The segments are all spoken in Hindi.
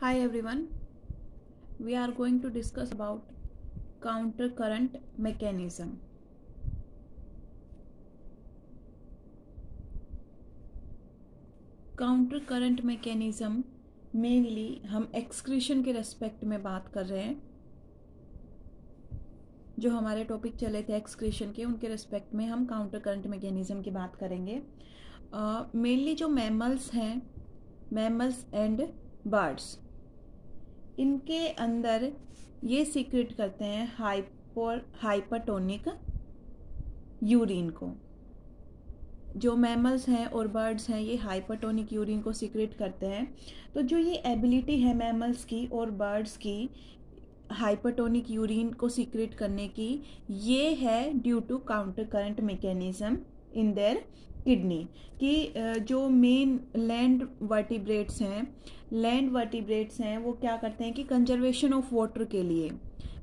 hi everyone we are going to discuss about counter current mechanism counter current mechanism mainly हम एक्सक्रीशन के रेस्पेक्ट में बात कर रहे हैं जो हमारे टॉपिक चले थे एक्सक्रीशन के उनके रेस्पेक्ट में हम काउंटर करंट मैकेनिज़्म की बात करेंगे मेनली uh, जो मैमल्स हैं मैमल्स एंड बर्ड्स इनके अंदर ये सीक्रेट करते हैं हाइपोर हाइपरटोनिक यूरिन को जो मैमल्स हैं और बर्ड्स हैं ये हाइपरटोनिक यूरिन को सीक्रेट करते हैं तो जो ये एबिलिटी है मैमल्स की और बर्ड्स की हाइपरटोनिक यूरिन को सीक्रेट करने की ये है due to counter current mechanism in their kidney कि जो मेन लैंड वर्टिब्रेट्स हैं लैंड वर्टिब्रेट्स हैं वो क्या करते हैं कि कंजर्वेशन ऑफ वाटर के लिए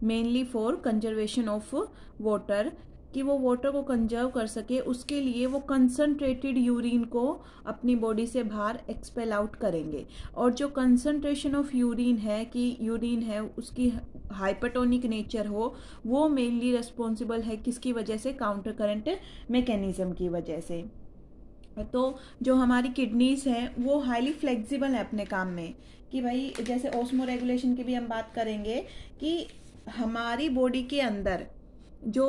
mainly for conservation of water कि वो वाटर को कंजर्व कर सके उसके लिए वो कंसनट्रेटेड यूरिन को अपनी बॉडी से बाहर एक्सपेल आउट करेंगे और जो कंसनट्रेशन ऑफ यूरिन है कि यूरिन है उसकी हाइपरटोनिक नेचर हो वो मेनली रिस्पॉन्सिबल है किसकी वजह से काउंटर करंट मैकेनिज्म की वजह से तो जो हमारी किडनीज़ हैं वो हाईली फ्लेक्सिबल हैं अपने काम में कि भाई जैसे ओस्मो रेगुलेशन की भी हम बात करेंगे कि हमारी बॉडी के अंदर जो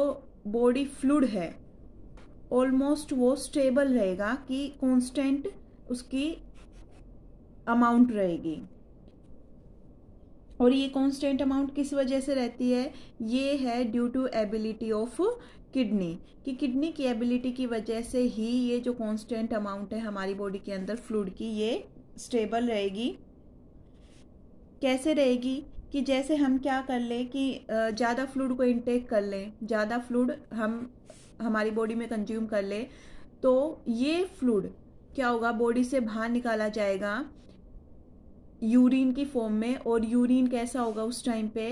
बॉडी फ्लूड है ऑलमोस्ट वो स्टेबल रहेगा कि कांस्टेंट उसकी अमाउंट रहेगी और ये कांस्टेंट अमाउंट किस वजह से रहती है ये है due to ability of kidney कि किडनी की एबिलिटी की वजह से ही ये जो कांस्टेंट अमाउंट है हमारी बॉडी के अंदर फ्लूड की ये स्टेबल रहेगी कैसे रहेगी कि जैसे हम क्या कर लें कि ज़्यादा फ्लूड को इनटेक कर लें ज़्यादा फ्लूड हम हमारी बॉडी में कंज्यूम कर लें तो ये फ्लूड क्या होगा बॉडी से बाहर निकाला जाएगा यूरिन की फॉर्म में और यूरिन कैसा होगा उस टाइम पे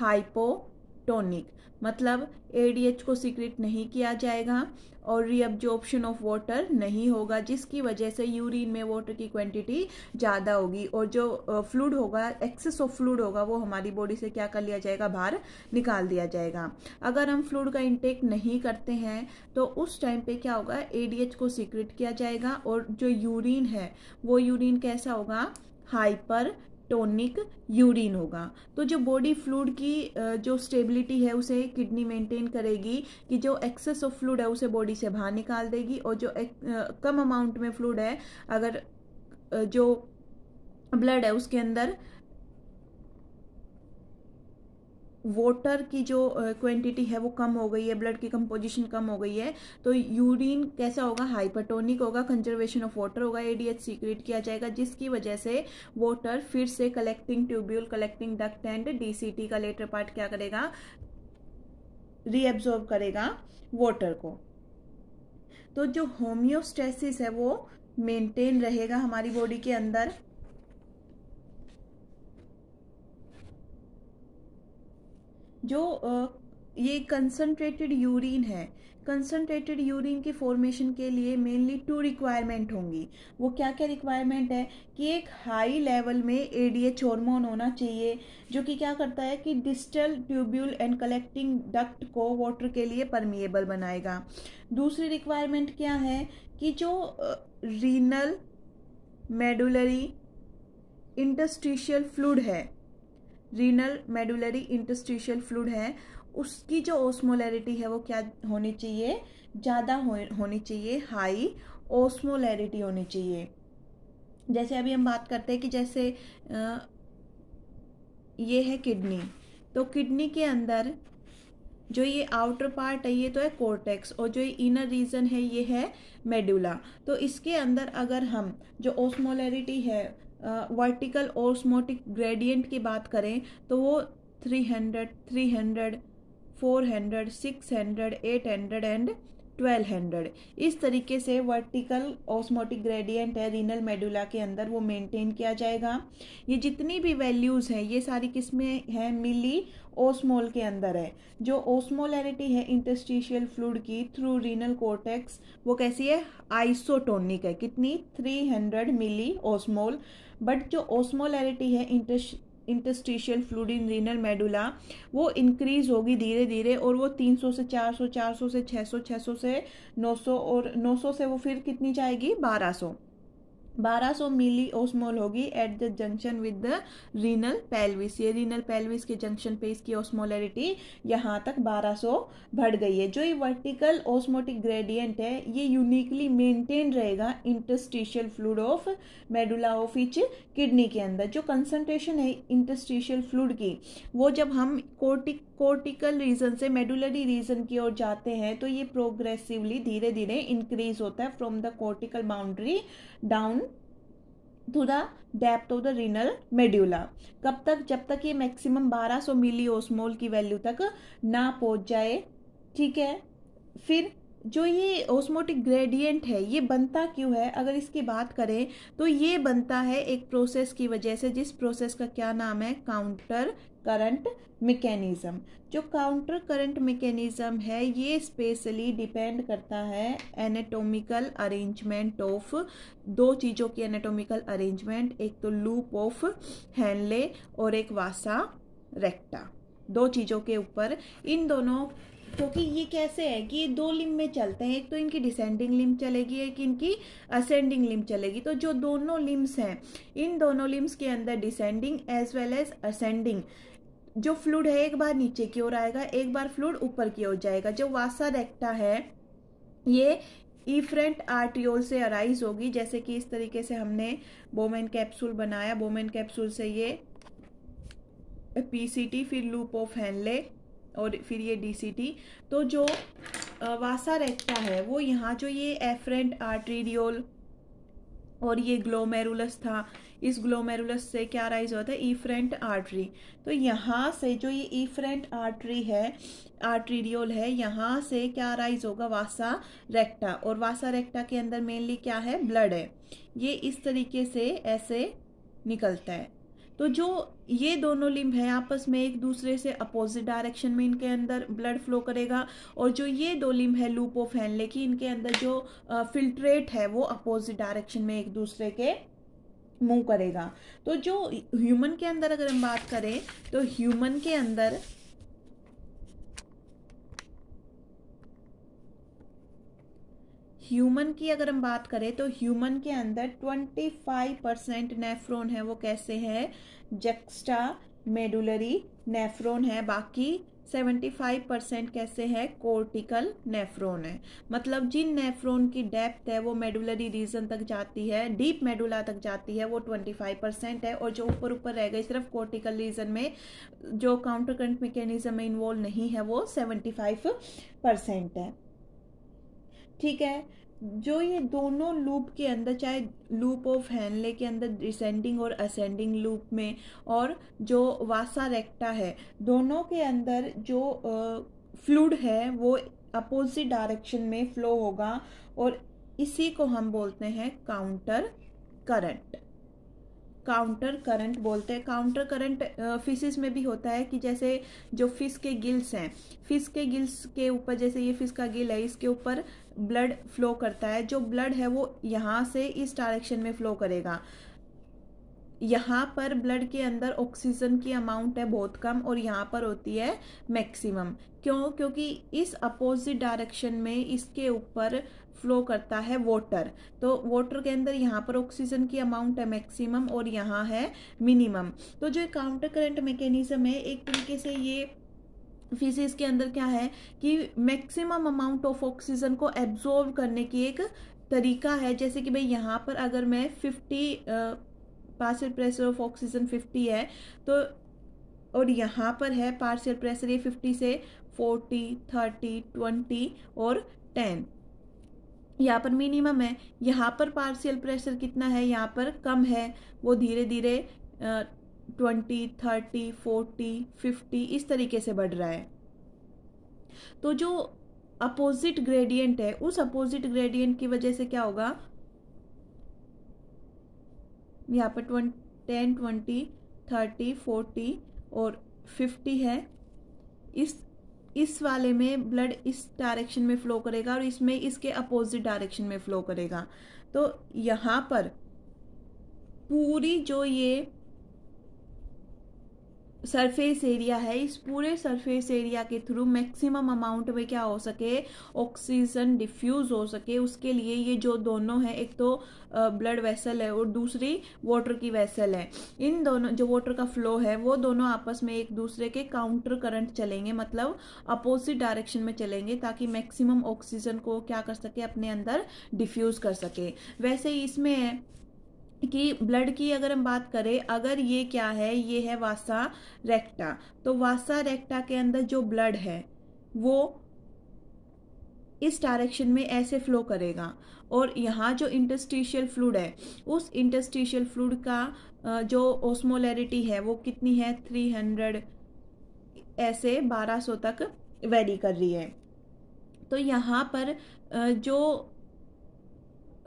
हाइपोटोनिक मतलब ए को सीक्रेट नहीं किया जाएगा और रीअब्जॉर्प्शन ऑफ वाटर नहीं होगा जिसकी वजह से यूरिन में वाटर की क्वांटिटी ज़्यादा होगी और जो फ्लूड होगा एक्सेस ऑफ फ्लूड होगा वो हमारी बॉडी से क्या कर लिया जाएगा बाहर निकाल दिया जाएगा अगर हम फ्लूड का इंटेक नहीं करते हैं तो उस टाइम पे क्या होगा ए को सीक्रेट किया जाएगा और जो यूरिन है वो यूरिन कैसा होगा हाइपर टोनिक यूरिन होगा तो जो बॉडी फ्लूड की जो स्टेबिलिटी है उसे किडनी मेंटेन करेगी कि जो एक्सेस ऑफ फ्लूड है उसे बॉडी से बाहर निकाल देगी और जो एक, कम अमाउंट में फ्लूड है अगर जो ब्लड है उसके अंदर वाटर की जो क्वांटिटी है वो कम हो गई है ब्लड की कंपोजिशन कम हो गई है तो यूरिन कैसा होगा हाइपरटोनिक होगा कंजर्वेशन ऑफ वाटर होगा एडीएच सीक्रेट किया जाएगा जिसकी वजह से वाटर फिर से collecting tubule collecting duct and DCT का लेटर पार्ट क्या करेगा रीअब्जॉर्ब करेगा वॉटर को तो जो होम्योस्टेसिस है वो मेंटेन रहेगा हमारी बॉडी के अंदर जो ये कंसनट्रेटेड यूरिन है कंसनट्रेटेड यूरिन की फॉर्मेशन के लिए मेनली टू रिक्वायरमेंट होंगी वो क्या क्या रिक्वायरमेंट है कि एक हाई लेवल में एडीएच हार्मोन होना चाहिए जो कि क्या करता है कि distal tubule and collecting duct को वाटर के लिए परमिएबल बनाएगा दूसरी रिक्वायरमेंट क्या है कि जो रीनल मेडुलरी इंटस्ट्रीशियल फ्लूड है रीनल मेडुलरी इंटस्टिशियल फ्लूड है उसकी जो ओस्मोलैरिटी है वो क्या होनी चाहिए ज़्यादा हो, होनी चाहिए हाई ओस्मोलैरिटी होनी चाहिए जैसे अभी हम बात करते हैं कि जैसे आ, ये है किडनी तो किडनी के अंदर जो ये आउटर पार्ट है ये तो है कोर्टेक्स और जो ये इनर रीजन है ये है मेडुला तो इसके अंदर अगर हम जो ओस्मोलैरिटी है वर्टिकल ओस्मोटिक ग्रेडियंट की बात करें तो वो three hundred three hundred four hundred six hundred eight hundred and twelve hundred इस तरीके से वर्टिकल ओस्मोटिक ग्रेडियंट है रीनल मेडुला के अंदर वो मेंटेन किया जाएगा ये जितनी भी वैल्यूज़ हैं ये सारी किस्में हैं मिली ओस्मोल के अंदर है जो ओस्मोलैरिटी है इंटस्टिशियल फ्लूड की थ्रू रीनल कोटेक्स वो कैसी है आइसोटोनिक है कितनी 300 मिली ओस्मोल बट जो ओस्मोलैरिटी है इंटस्ट interstitial fluid in renal medulla वो इंक्रीज होगी धीरे धीरे और वो 300 से 400 400 से 600 600 से 900 और 900 से वो फिर कितनी जाएगी 1200 1200 मिली ओस्मोल होगी at the junction with the renal pelvis ये रीनल पेल्विस के जंक्शन पे इसकी ओस्मोलरिटी यहाँ तक 1200 बढ़ गई है जो ये वर्टिकल ओस्मोटिक ग्रेडियंट है ये यूनिकली मेंटेन रहेगा interstitial fluid of medulla of each kidney के अंदर जो कंसनट्रेशन है इंटस्टिशियल फ्लूड की वो जब हम कोर्टिक कोर्टिकल रीजन से मेडुलरी रीजन की ओर जाते हैं तो ये प्रोग्रेसिवली धीरे धीरे इंक्रीज होता है from the cortical boundary down to the depth of the renal medulla कब तक जब तक ये मैक्सिमम 1200 मिली ओस्मोल की वैल्यू तक ना पहुंच जाए ठीक है फिर जो ये ओस्मोटिक ग्रेडियंट है ये बनता क्यों है अगर इसकी बात करें तो ये बनता है एक प्रोसेस की वजह से जिस प्रोसेस का क्या नाम है काउंटर करंट मैकेनिज़्म जो काउंटर करंट मैकेनिज़्म है ये स्पेशली डिपेंड करता है एनाटोमिकल अरेंजमेंट ऑफ दो चीज़ों की एनाटोमिकल अरेंजमेंट एक तो लूप ऑफ हैनले और एक वासा रेक्टा दो चीज़ों के ऊपर इन दोनों क्योंकि तो ये कैसे है कि ये दो लिम में चलते हैं एक तो इनकी डिसेंडिंग लिम चलेगी एक इनकी असेंडिंग लिम चलेगी तो जो दोनों लिम्स हैं इन दोनों लिम्स के अंदर descending as well as ascending जो फ्लूड है एक बार नीचे की ओर आएगा एक बार फ्लूड ऊपर की ओर जाएगा जो वासा रेक्टा है ये ईफ्रेंट आर्टियोल से अराइज होगी जैसे कि इस तरीके से हमने बोमेन कैप्सूल बनाया बोमेन कैप्सूल से ये पीसीटी फिर लूप ऑफ हैंडले और फिर ये डीसीटी तो जो वासा रेक्टा है वो यहाँ जो ये एफ्रेंट आर्टीरियोल और ये ग्लोमेरुलस था इस ग्लोमेरुलस से क्या राइज होता है ईफ्रेंट आर्टरी तो यहाँ से जो ये ईफ्रेंट आर्टरी है आर्टरीडियोल है यहाँ से क्या राइज होगा वासा रेक्टा और वासा रेक्टा के अंदर मेनली क्या है ब्लड है ये इस तरीके से ऐसे निकलता है तो जो ये दोनों लिम्ब है आपस में एक दूसरे से अपोजिट डायरेक्शन में इनके अंदर ब्लड फ्लो करेगा और जो ये दो लिम्ब है लूपो फैनले की इनके अंदर जो फिल्ट्रेट है वो अपोजिट डायरेक्शन में एक दूसरे के मूव करेगा तो जो ह्यूमन के अंदर अगर हम बात करें तो ह्यूमन के अंदर ह्यूमन की अगर हम बात करें तो ह्यूमन के अंदर 25 परसेंट नेफ्रोन है वो कैसे है जक्स्टा मेडुलरी नेफ्रोन है बाकी 75 परसेंट कैसे है कोर्टिकल नेफ्रोन है मतलब जिन नेफ्रोन की डेप्थ है वो मेडुलरी रीजन तक जाती है डीप मेडुला तक जाती है वो 25 परसेंट है और जो ऊपर ऊपर रह गई सिर्फ कोर्टिकल रीजन में जो काउंटर करंट मैकेनिज्म में इन्वॉल्व नहीं है वो 75 परसेंट है ठीक है जो ये दोनों लूप के अंदर चाहे लूप ऑफ हैनले के अंदर डिसेंडिंग और असेंडिंग लूप में और जो वासा रेक्टा है दोनों के अंदर जो फ्लूड है वो अपोजिट डायरेक्शन में फ्लो होगा और इसी को हम बोलते हैं काउंटर करंट काउंटर करंट बोलते हैं काउंटर करंट फिशेस में भी होता है कि जैसे जो फिश के गिल्स हैं फिश के गिल्स के ऊपर जैसे ये फिश का गिल है इसके ऊपर ब्लड फ्लो करता है जो ब्लड है वो यहाँ से इस डायरेक्शन में फ्लो करेगा यहाँ पर ब्लड के अंदर ऑक्सीजन की अमाउंट है बहुत कम और यहाँ पर होती है मैक्सिमम क्यों क्योंकि इस अपोजिट डायरेक्शन में इसके ऊपर फ्लो करता है वाटर तो वाटर के अंदर यहाँ पर ऑक्सीजन की अमाउंट है मैक्सिमम और यहाँ है मिनिमम तो जो काउंटर करंट मैकेनिज्म है एक तरीके से ये फीसिस के अंदर क्या है कि मैक्सिमम अमाउंट ऑफ ऑक्सीजन को एब्जॉर्व करने की एक तरीका है जैसे कि भाई यहाँ पर अगर मैं fifty partial pressure of oxygen 50 है तो और यहाँ पर है पार्शियल प्रेशर ये 50 से 40, 30, 20 और 10 यहाँ पर मिनिमम है यहाँ पर पार्शियल प्रेशर कितना है यहाँ पर कम है वो धीरे धीरे ट्वेंटी थर्टी फोर्टी फिफ्टी इस तरीके से बढ़ रहा है तो जो अपोजिट ग्रेडियंट है उस अपोजिट ग्रेडियंट की वजह से क्या होगा यहाँ पर ट्वें टेन ट्वेंटी थर्टी फोर्टी और फिफ्टी है इस इस वाले में ब्लड इस डायरेक्शन में फ्लो करेगा और इसमें इसके अपोजिट डायरेक्शन में फ्लो करेगा तो यहाँ पर पूरी जो ये सरफेस एरिया है इस पूरे सरफेस एरिया के थ्रू मैक्सिमम अमाउंट में क्या हो सके ऑक्सीजन डिफ्यूज हो सके उसके लिए ये जो दोनों है एक तो ब्लड वेसल है और दूसरी वाटर की वेसल है इन दोनों जो वाटर का फ्लो है वो दोनों आपस में एक दूसरे के काउंटर करंट चलेंगे मतलब अपोजिट डायरेक्शन में चलेंगे ताकि मैक्सिमम ऑक्सीजन को क्या कर सके अपने अंदर डिफ्यूज कर सके वैसे ही इसमें कि ब्लड की अगर हम बात करें अगर ये क्या है ये है वासा रेक्टा तो वासा रेक्टा के अंदर जो ब्लड है वो इस डायरेक्शन में ऐसे फ्लो करेगा और यहाँ जो इंटस्टिशियल फ्लूड है उस इंटस्टिशियल फ्लूड का जो ओस्मोलैरिटी है वो कितनी है थ्री हंड्रेड ऐसे बारह सौ तक वेरी कर रही है तो यहाँ पर जो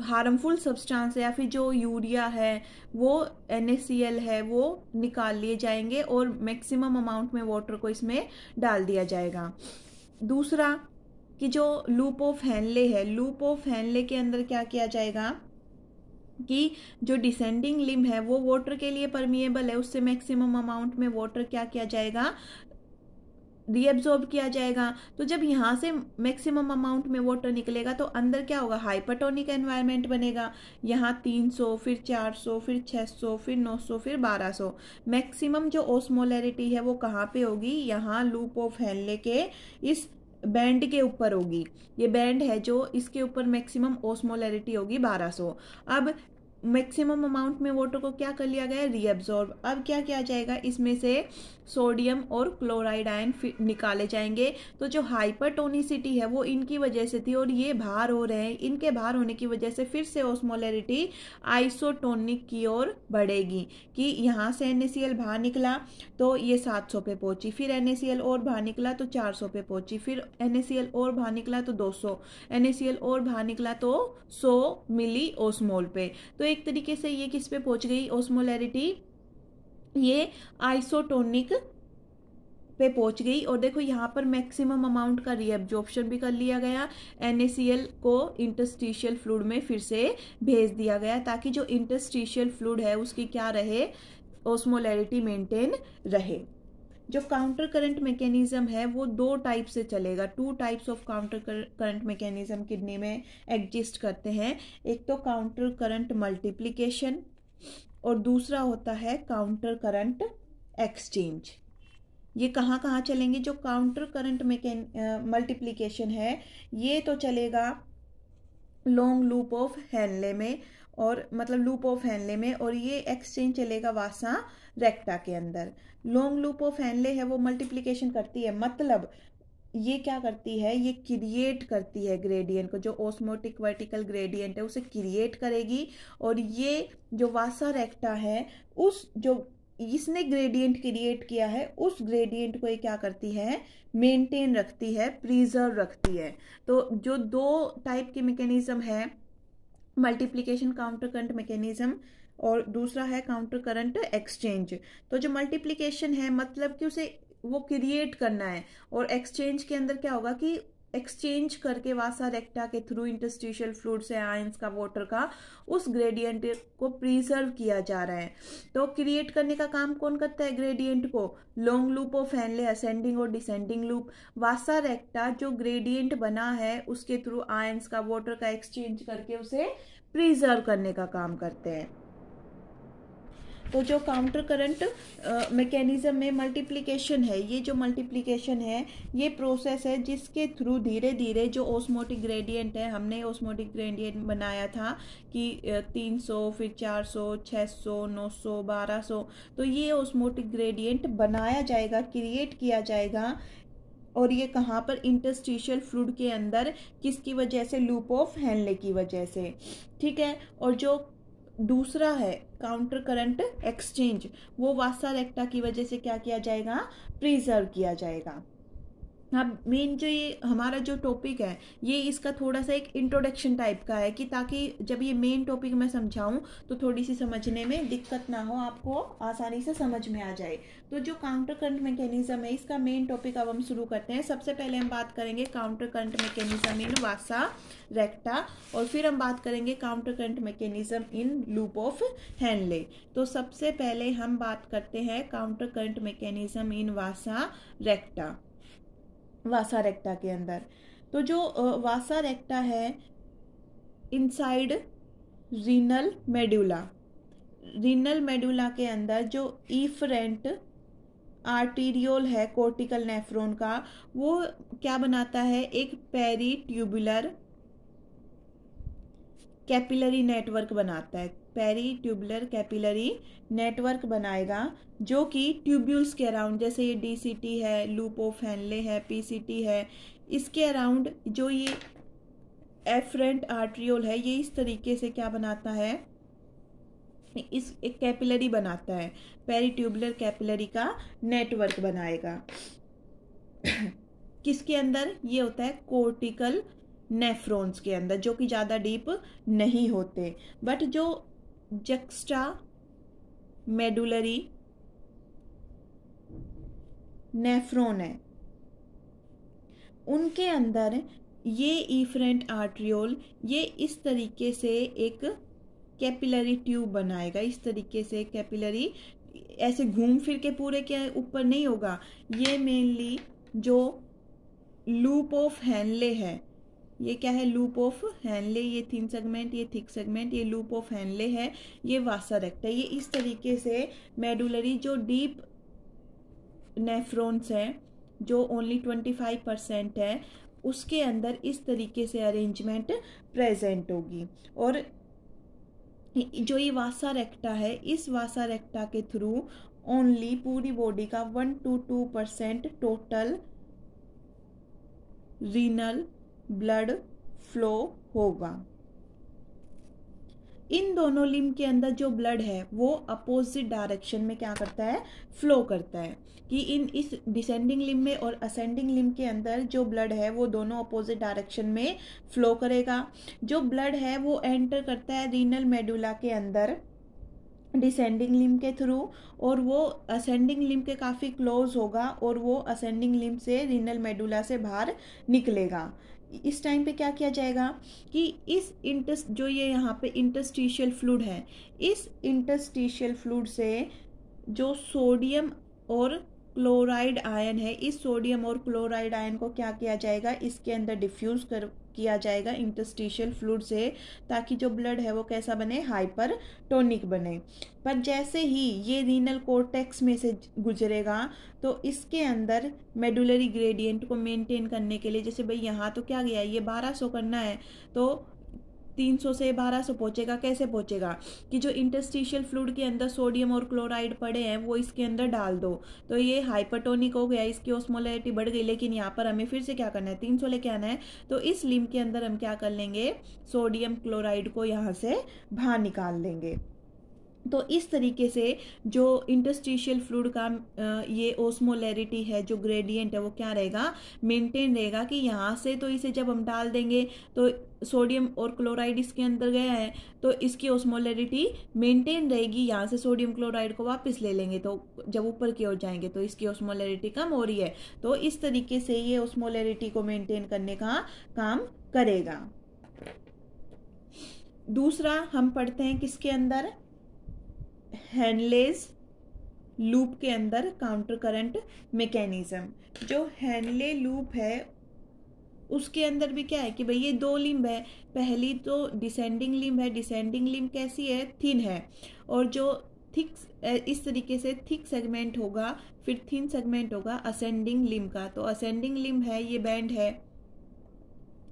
हार्मफुल सब्सटेंस या फिर जो यूरिया है वो एन है वो निकाल लिए जाएंगे और मैक्सिमम अमाउंट में वाटर को इसमें डाल दिया जाएगा दूसरा कि जो लूप ऑफ हैनले है लूप ऑफ हैनले के अंदर क्या किया जाएगा कि जो डिसेंडिंग लिम है वो वाटर के लिए परमिएबल है उससे मैक्सिमम अमाउंट में वाटर क्या किया जाएगा रीअब्जॉर्ब किया जाएगा तो जब यहाँ से मैक्सिमम अमाउंट में वाटर निकलेगा तो अंदर क्या होगा हाइपरटोनिक एनवायरनमेंट बनेगा यहाँ 300 फिर 400 फिर 600 फिर 900 फिर 1200 मैक्सिमम जो ओस्मोलैरिटी है वो कहाँ पे होगी यहाँ लूप ऑफ हेनले के इस बैंड के ऊपर होगी ये बैंड है जो इसके ऊपर मैक्सिमम ओस्मोलैरिटी होगी 1200 अब मैक्सिमम अमाउंट में वाटर को क्या कर लिया गया रीअब्जॉर्ब अब क्या किया जाएगा इसमें से सोडियम और क्लोराइड आयन निकाले जाएंगे तो जो हाइपरटोनिसिटी है वो इनकी वजह से थी और ये बाहर हो रहे हैं इनके बाहर होने की वजह से फिर से ओस्मोलरिटी आइसोटोनिक की ओर बढ़ेगी कि यहाँ से एन बाहर निकला तो ये सौ पे पहुंची फिर एन और बाहर निकला तो सौ पे पहुंची फिर एन और बाहर निकला तो दो एन और बाहर निकला तो सौ मिली ओसमोल पे तो एक तरीके से ये किस पे पहुंच गई ओस्मोलैरिटी ये आइसोटोनिक पे पहुंच गई और देखो यहाँ पर मैक्सिमम अमाउंट का रीएब्जॉर्प्शन भी कर लिया गया एन को इंटस्टिशियल फ्लूड में फिर से भेज दिया गया ताकि जो इंटस्टिशियल फ्लूड है उसकी क्या रहे ओस्मोलैरिटी मेंटेन रहे जो काउंटर करंट मैकेनिज्म है वो दो टाइप से चलेगा two types of counter current mechanism kidney में एग्जिस्ट करते हैं एक तो काउंटर करंट मल्टीप्लीकेशन और दूसरा होता है काउंटर करंट एक्सचेंज ये कहाँ कहाँ चलेंगे जो काउंटर करंट मैके मल्टीप्लीकेशन है ये तो चलेगा लॉन्ग लूप ऑफ हैनले में और मतलब लूप ऑफ हैनले में और ये एक्सचेंज चलेगा वासा रेक्टा के अंदर लॉन्ग लूप ऑफ हैनले है वो मल्टीप्लीकेशन करती है मतलब ये क्या करती है ये क्रिएट करती है ग्रेडियंट को जो ऑस्मोटिक वर्टिकल ग्रेडियंट है उसे क्रिएट करेगी और ये जो वासा रेक्टा है उस जो इसने ग्रेडियंट क्रिएट किया है उस ग्रेडियंट को ये क्या करती है मेंटेन रखती है प्रिजर्व रखती है तो जो दो टाइप के मैकेनिज्म है मल्टीप्लीकेशन काउंटर करंट मैकेनिज्म और दूसरा है काउंटर करंट एक्सचेंज तो जो मल्टीप्लीकेशन है मतलब कि उसे वो क्रिएट करना है और एक्सचेंज के अंदर क्या होगा कि एक्सचेंज करके वासा रेक्टा के थ्रू इंटस्टिशियल फ्लूड से आयंस का वाटर का उस ग्रेडियंट को प्रिजर्व किया जा रहा है तो क्रिएट करने का काम कौन करता है ग्रेडियंट को long loop of Henle ascending और डिसेंडिंग लूप वासा रेक्टा जो ग्रेडियंट बना है उसके थ्रू आयंस का वाटर का एक्सचेंज करके उसे प्रिजर्व करने का काम करते हैं तो जो काउंटर करंट मैकेनिज्म में मल्टीप्लिकेशन है ये जो मल्टीप्लिकेशन है ये प्रोसेस है जिसके थ्रू धीरे धीरे जो ओस्मोटिक ग्रेडियंट है हमने ओस्मोटिक ग्रेडियंट बनाया था कि तीन सौ फिर चार सौ छः सौ नौ सौ बारह सौ तो ये ओसमोटिक ग्रेडियंट बनाया जाएगा क्रिएट किया जाएगा और ये कहाँ पर इंटस्टिशियल फ्लूड के अंदर किसकी वजह से लूप ऑफ हैंडले की वजह से ठीक है और जो दूसरा है काउंटर करंट एक्सचेंज वो वासा रेक्टा की वजह से क्या किया जाएगा प्रिजर्व किया जाएगा अब हाँ, मेन जो ये हमारा जो टॉपिक है ये इसका थोड़ा सा एक इंट्रोडक्शन टाइप का है कि ताकि जब ये मेन टॉपिक मैं समझाऊं तो थोड़ी सी समझने में दिक्कत ना हो आपको आसानी से समझ में आ जाए तो जो काउंटर करंट मैकेनिज्म है इसका मेन टॉपिक अब हम शुरू करते हैं सबसे पहले हम बात करेंगे counter current mechanism in vasa recta और फिर हम बात करेंगे counter current mechanism in loop of Henle तो सबसे पहले हम बात करते हैं counter current mechanism in vasa recta vasa recta के अंदर तो जो वासा रेक्टा है inside renal medulla renal medulla के अंदर जो ईफ्रेंट आर्टीरियोल है कोर्टिकल नेफ्रोन का वो क्या बनाता है एक पेरी ट्यूबुलर कैपिलरी नेटवर्क बनाता है पेरी ट्यूबुलर कैपिलरी नेटवर्क बनाएगा जो कि ट्यूब्यूल्स के अराउंड जैसे ये डीसीटी है लूप ऑफ है पीसीटी है इसके अराउंड जो ये एफरेंट आर्ट्रियोल है ये इस तरीके से क्या बनाता है इस एक कैपिलरी बनाता है पेरी ट्यूबुलर कैपिलरी का नेटवर्क बनाएगा किसके अंदर ये होता है कोर्टिकल नेफ्रोन्स के अंदर जो कि ज़्यादा डीप नहीं होते बट जो जक्स्ट्रा मेडुलरी नेफ्रोन है उनके अंदर ये ईफ्रेंट आर्ट्रियोल ये इस तरीके से एक कैपिलरी ट्यूब बनाएगा इस तरीके से कैपिलरी ऐसे घूम फिर के पूरे के ऊपर नहीं होगा ये मेनली जो लूप ऑफ हैनले है ये क्या है लूप ऑफ हैनले ये थिन सेगमेंट ये थिक सेगमेंट ये लूप ऑफ हैनले है ये वासा रेक्ट है ये इस तरीके से मेडुलरी जो डीप नेफ्रोन्स हैं जो ओनली ट्वेंटी फाइव परसेंट है उसके अंदर इस तरीके से अरेंजमेंट प्रेजेंट होगी और जो ये वासा रेक्टा है इस वासा रेक्टा के थ्रू ओनली पूरी बॉडी का one two two percent total renal blood flow होगा इन दोनों लिम्ब के अंदर जो ब्लड है वो अपोजिट डायरेक्शन में क्या करता है फ्लो करता है कि इन इस डिसेंडिंग लिम्ब में और असेंडिंग लिम्ब के अंदर जो ब्लड है वो दोनों अपोजिट डायरेक्शन में फ्लो करेगा जो ब्लड है वो एंटर करता है रीनल मेडुला के अंदर डिसेंडिंग लिम्ब के थ्रू और वो असेंडिंग लिम्ब के काफ़ी क्लोज होगा और वो असेंडिंग लिम्ब से रीनल मेडुला से बाहर निकलेगा इस टाइम पे क्या किया जाएगा कि इस इंटस जो ये यहाँ पे इंटस्टिशियल फ्लूड है इस इंटस्टिशियल फ्लूड से जो सोडियम और क्लोराइड आयन है इस सोडियम और क्लोराइड आयन को क्या किया जाएगा इसके अंदर डिफ्यूज कर किया जाएगा इंटस्टिशियल फ्लूड से ताकि जो ब्लड है वो कैसा बने हाइपर टोनिक बने पर जैसे ही ये रीनल कोर्टेक्स में से गुजरेगा तो इसके अंदर मेडुलरी ग्रेडियंट को मेंटेन करने के लिए जैसे भाई यहाँ तो क्या गया ये 1200 करना है तो 300 से 1200 पहुंचेगा कैसे पहुंचेगा कि जो इंटरस्टिशियल फ्लूड के अंदर सोडियम और क्लोराइड पड़े हैं वो इसके अंदर डाल दो तो ये हाइपरटोनिक हो गया इसकी ओस्मोलरिटी बढ़ गई लेकिन यहाँ पर हमें फिर से क्या करना है 300 लेके आना है तो इस लिम के अंदर हम क्या कर लेंगे सोडियम क्लोराइड को यहाँ से बाहर निकाल लेंगे तो इस तरीके से जो इंटस्टिशियल फ्लूड का ये ओस्मोलैरिटी है जो ग्रेडियंट है वो क्या रहेगा मेंटेन रहेगा कि यहाँ से तो इसे जब हम डाल देंगे तो सोडियम और क्लोराइड इसके अंदर गया है तो इसकी ओस्मोलैरिटी मेंटेन रहेगी यहाँ से सोडियम क्लोराइड को वापस ले लेंगे तो जब ऊपर की ओर जाएंगे तो इसकी ओस्मोलैरिटी कम हो रही है तो इस तरीके से ये ओस्मोलैरिटी को मेंटेन करने का काम करेगा दूसरा हम पढ़ते हैं किसके अंदर हैंडलेस लूप के अंदर काउंटर करंट मैकेनिज़्म जो हैंडले लूप है उसके अंदर भी क्या है कि भाई ये दो लिम्ब है पहली तो डिसेंडिंग लिम्ब है डिसेंडिंग लिम्ब कैसी है थिन है और जो थिक इस तरीके से थिक सेगमेंट होगा फिर थिन सेगमेंट होगा असेंडिंग लिम्ब का तो असेंडिंग लिम्ब है ये बैंड है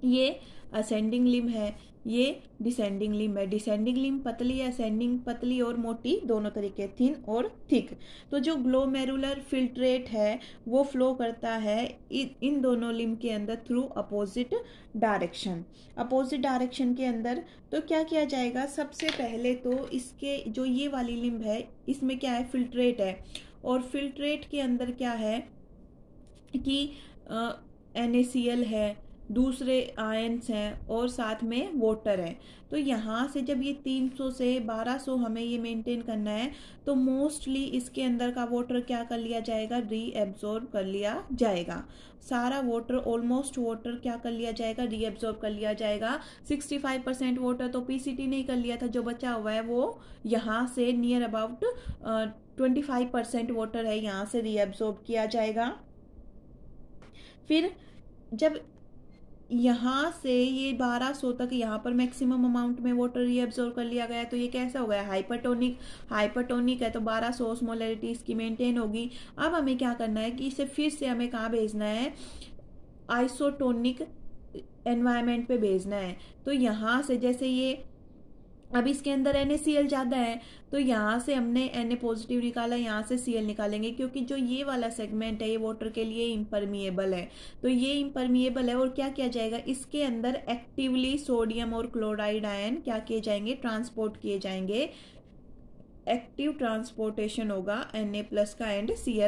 ये असेंडिंग लिम है ये डिसेंडिंग लिम है डिसेंडिंग लिम पतली असेंडिंग पतली और मोटी दोनों तरीके थिन और थिक तो जो ग्लोमेरुलर फिल्ट्रेट है वो फ्लो करता है इन दोनों लिम के अंदर through opposite direction opposite direction के अंदर तो क्या किया जाएगा सबसे पहले तो इसके जो ये वाली लिम्ब है इसमें क्या है फिल्ट्रेट है और फिल्ट्रेट के अंदर क्या है कि एन है दूसरे आयंस हैं और साथ में वाटर है तो यहाँ से जब ये 300 से 1200 हमें ये मेंटेन करना है तो मोस्टली इसके अंदर का वाटर क्या कर लिया जाएगा रीएब्जॉर्ब कर लिया जाएगा सारा वाटर ऑलमोस्ट वाटर क्या कर लिया जाएगा रीएब्जॉर्ब कर लिया जाएगा 65 परसेंट वाटर तो पीसीटी नहीं कर लिया था जो बचा हुआ है वो यहाँ से near about twenty five percent water है यहाँ से रीएब्जॉर्ब किया जाएगा फिर जब यहाँ से ये 1200 तक यहाँ पर मैक्सिमम अमाउंट में वाटर रीअब्जॉर्व कर लिया गया तो ये कैसा हो गया हाइपरटोनिक हाइपरटोनिक है तो 1200 सौ स्मोलरिटी इसकी मेंटेन होगी अब हमें क्या करना है कि इसे फिर से हमें कहाँ भेजना है आइसोटोनिक एनवायरमेंट पे भेजना है तो यहाँ से जैसे ये अब इसके अंदर एन ज़्यादा है तो यहाँ से हमने एन पॉजिटिव निकाला यहाँ से सी निकालेंगे क्योंकि जो ये वाला सेगमेंट है ये वाटर के लिए इम्परमिएबल है तो ये इम्परमिएबल है और क्या किया जाएगा इसके अंदर एक्टिवली सोडियम और क्लोराइड आयन क्या किए जाएंगे ट्रांसपोर्ट किए जाएंगे एक्टिव ट्रांसपोर्टेशन होगा एन प्लस का एंड सी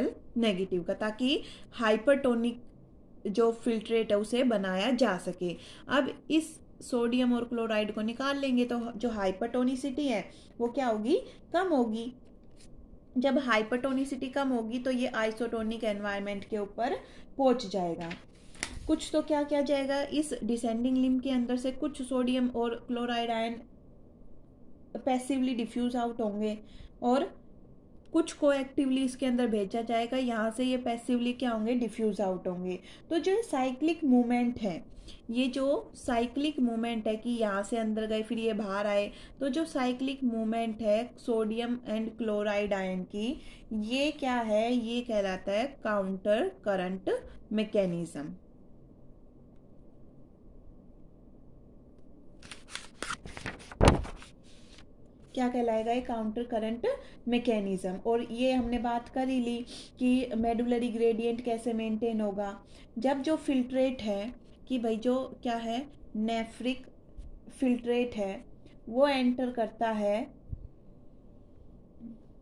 नेगेटिव का ताकि हाइपरटोनिक जो फिल्ट्रेट है उसे बनाया जा सके अब इस सोडियम और क्लोराइड को निकाल लेंगे तो जो हाइपरटोनिसिटी है वो क्या होगी कम होगी जब हाइपरटोनिसिटी कम होगी तो ये आइसोटोनिक एनवायरमेंट के ऊपर पहुंच जाएगा कुछ तो क्या क्या जाएगा इस डिसेंडिंग लिम के अंदर से कुछ सोडियम और chloride ion passively diffuse out होंगे और कुछ को एक्टिवली इसके अंदर भेजा जाएगा यहाँ से ये पैसिवली क्या होंगे डिफ्यूज आउट होंगे तो जो साइक्लिक मूवमेंट है ये जो साइक्लिक मूवमेंट है कि यहाँ से अंदर गए फिर ये बाहर आए तो जो साइक्लिक मूवमेंट है सोडियम एंड क्लोराइड आयन की ये क्या है ये कहलाता है काउंटर करंट मैकेनिज्म क्या कहलाएगा ये काउंटर करंट मैकेनिज़्म और ये हमने बात कर ही ली कि मेडुलरी ग्रेडियंट कैसे मेंटेन होगा जब जो फिल्ट्रेट है कि भाई जो क्या है नेफ्रिक फिल्ट्रेट है वो एंटर करता है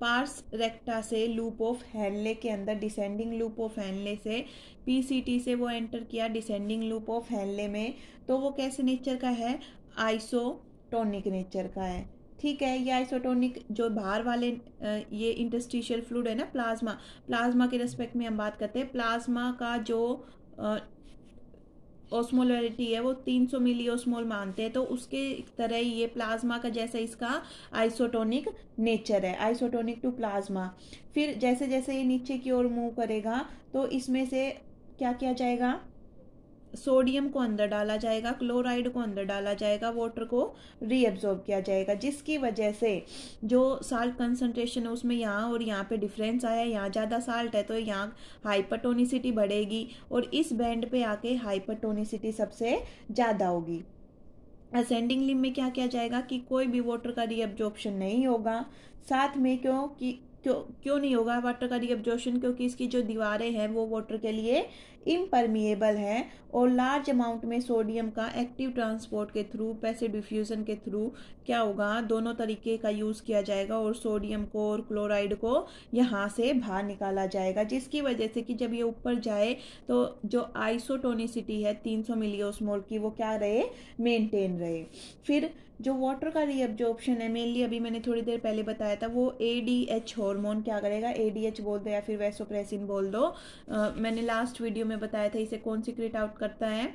पार्स रेक्टा से लूप ऑफ हैनले के अंदर डिसेंडिंग लूप ऑफ हैनले से पीसीटी से वो एंटर किया डिसेंडिंग लूप ऑफ हैनले में तो वो कैसे नेचर का है आइसोटोनिक नेचर का है ठीक है ये आइसोटोनिक जो बाहर वाले ये इंटस्ट्रीशियल फ्लूड है ना प्लाज्मा प्लाज्मा के रेस्पेक्ट में हम बात करते हैं प्लाज्मा का जो ओस्मोलरिटी है वो 300 मिली ओस्मोल मानते हैं तो उसके तरह ही ये प्लाज्मा का जैसा इसका आइसोटोनिक नेचर है आइसोटोनिक टू प्लाज्मा फिर जैसे जैसे ये नीचे की ओर मूव करेगा तो इसमें से क्या किया जाएगा सोडियम को अंदर डाला जाएगा क्लोराइड को अंदर डाला जाएगा वाटर को रीअब्जॉर्ब किया जाएगा जिसकी वजह से जो साल्ट कंसनट्रेशन है उसमें यहाँ और यहाँ पे डिफरेंस आया यहाँ ज़्यादा साल्ट है तो यहाँ हाइपरटोनिसिटी बढ़ेगी और इस बैंड पे आके हाइपरटोनिसिटी सबसे ज़्यादा होगी असेंडिंग लिम में क्या किया जाएगा कि कोई भी वाटर का रीअब्जॉर्बशन नहीं होगा साथ में क्यों कि क्यों क्यों नहीं होगा वाटर का रीअब्जॉर्प्शन क्योंकि इसकी जो दीवारें हैं वो वाटर के लिए इम्परमिएबल है और लार्ज अमाउंट में सोडियम का एक्टिव ट्रांसपोर्ट के थ्रू पैसे डिफ्यूज़न के थ्रू क्या होगा दोनों तरीके का यूज़ किया जाएगा और सोडियम को और क्लोराइड को यहाँ से बाहर निकाला जाएगा जिसकी वजह से कि जब ये ऊपर जाए तो जो आइसोटोनिसिटी है 300 मिलियोस्मोल की वो क्या रहे मेंटेन रहे फिर जो वाटर का रीअब्जॉर्प्शन है मेनली अभी मैंने थोड़ी देर पहले बताया था वो ए डी एच हॉर्मोन क्या करेगा ए डी एच बोल दो या फिर वैसोप्रेसिन बोल दो आ, मैंने लास्ट वीडियो में बताया था इसे कौन सीक्रेट आउट करता है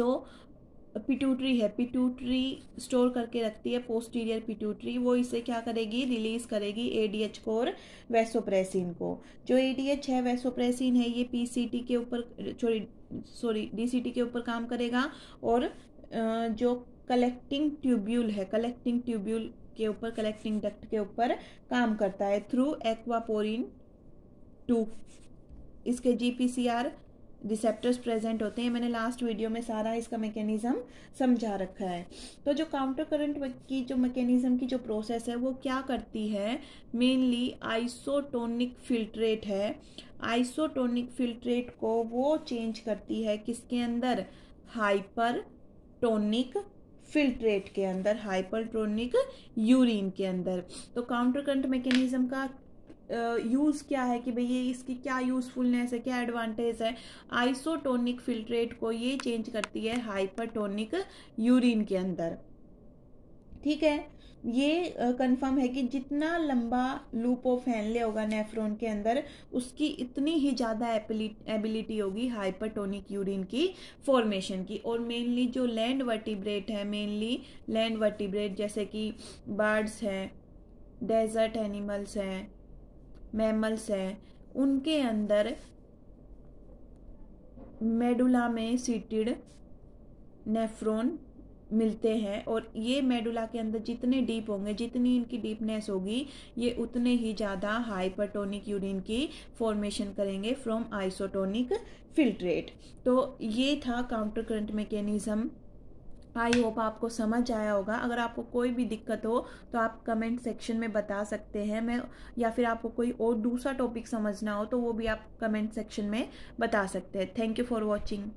जो पिट्यूटरी है पिट्यूटरी स्टोर करके रखती है पोस्टीरियर पिट्यूटरी वो इसे क्या करेगी रिलीज करेगी एडीएच को और वेसोप्रेसिन को जो एडीएच है वेसोप्रेसिन है ये पीसीटी के ऊपर सॉरी सॉरी डीसीटी के ऊपर काम करेगा और जो कलेक्टिंग ट्यूब्यूल है कलेक्टिंग ट्यूब्यूल के ऊपर कलेक्टिंग डक्ट के ऊपर काम करता है थ्रू एक्वापोरिन टू इसके G P C R receptors present होते हैं मैंने लास्ट वीडियो में सारा इसका मैकेनिज्म समझा रखा है तो जो काउंटर करंट की जो मैकेनिज्म की जो प्रोसेस है वो क्या करती है मेनली आइसोटोनिक फिल्ट्रेट है आइसोटोनिक फिल्ट्रेट को वो चेंज करती है किसके अंदर हाइपर टोनिक फिल्ट्रेट के अंदर हाइपरटोनिक यूरिन के अंदर तो काउंटर करंट मैकेनिज्म का यूज़ क्या है कि भाई ये इसकी क्या यूज़फुलनेस है क्या एडवांटेज है आइसोटोनिक फिल्ट्रेट को ये चेंज करती है हाइपरटोनिक यूरिन के अंदर ठीक है ये कंफर्म है कि जितना लंबा लूप ऑफ हैनले होगा नेफ्रोन के अंदर उसकी इतनी ही ज़्यादा एबिलिटी होगी हाइपरटोनिक यूरिन की फॉर्मेशन की और मेनली जो लैंड वर्टिब्रेट है मेनली लैंड वर्टिब्रेट जैसे कि बर्ड्स हैं डेजर्ट एनिमल्स हैं मैमल्स हैं उनके अंदर मेडुला में सीटेड नेफ्रोन मिलते हैं और ये मेडुला के अंदर जितने डीप होंगे जितनी इनकी डीपनेस होगी ये उतने ही ज़्यादा हाइपरटोनिक यूरिन की फॉर्मेशन करेंगे फ्रॉम आइसोटोनिक फिल्ट्रेट तो ये था counter current mechanism I hope आपको समझ आया होगा अगर आपको कोई भी दिक्कत हो तो आप कमेंट सेक्शन में बता सकते हैं मैं या फिर आपको कोई और दूसरा टॉपिक समझना हो तो वो भी आप कमेंट सेक्शन में बता सकते हैं थैंक यू फॉर वॉचिंग